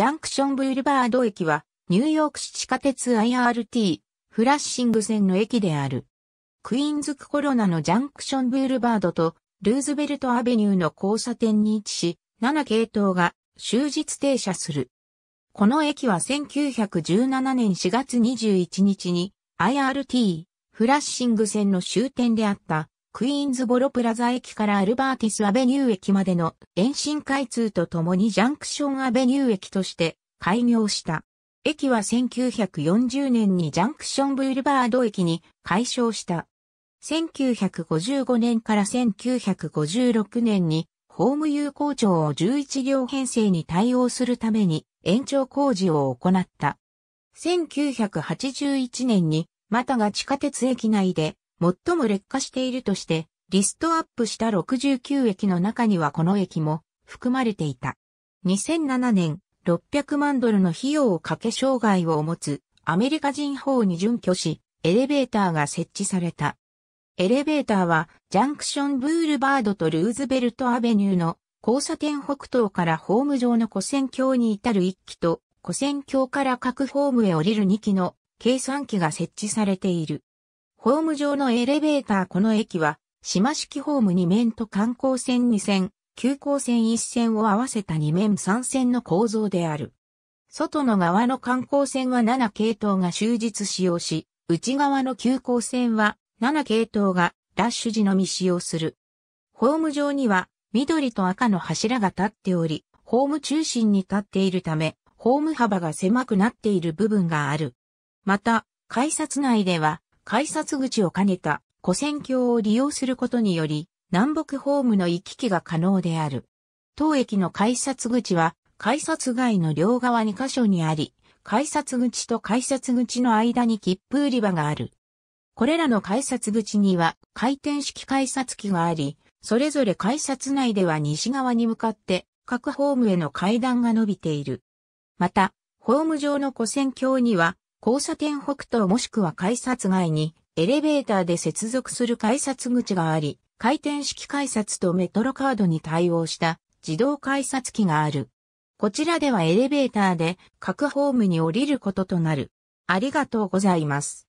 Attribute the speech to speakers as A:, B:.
A: ジャンクションブールバード駅は、ニューヨーク市地下鉄 IRT、フラッシング線の駅である。クイーンズクコロナのジャンクションブールバードと、ルーズベルトアベニューの交差点に位置し、7系統が終日停車する。この駅は1917年4月21日に IRT フラッシング線の終点であったクイーンズボロプラザ駅からアルバーティスアベニュー駅までの延伸開通とともにジャンクションアベニュー駅として開業した。駅は1940年にジャンクションブールバード駅に改称した。1955年から1956年にホーム有効庁を11両編成に対応するために延長工事を行った。1981年にまたが地下鉄駅内で最も劣化しているとして、リストアップした69駅の中にはこの駅も含まれていた。2007年、600万ドルの費用をかけ障害を持つアメリカ人法に準拠し、エレベーターが設置された。エレベーターは、ジャンクションブールバードとルーズベルトアベニューの交差点北東からホーム上の古線橋に至る1機と、古線橋から各ホームへ降りる2基の計算機が設置されている。ホーム上のエレベーターこの駅は、島式ホーム2面と観光線2線、急行線1線を合わせた2面3線の構造である。外の側の観光線は7系統が終日使用し、内側の急行線は7系統がラッシュ時のみ使用する。ホーム上には緑と赤の柱が立っており、ホーム中心に立っているため、ホーム幅が狭くなっている部分がある。また、改札内では、改札口を兼ねた古戦橋を利用することにより、南北ホームの行き来が可能である。当駅の改札口は、改札街の両側2箇所にあり、改札口と改札口の間に切符売り場がある。これらの改札口には回転式改札機があり、それぞれ改札内では西側に向かって各ホームへの階段が伸びている。また、ホーム上の古戦橋には交差点北東もしくは改札外にエレベーターで接続する改札口があり、回転式改札とメトロカードに対応した自動改札機がある。こちらではエレベーターで各ホームに降りることとなる。ありがとうございます。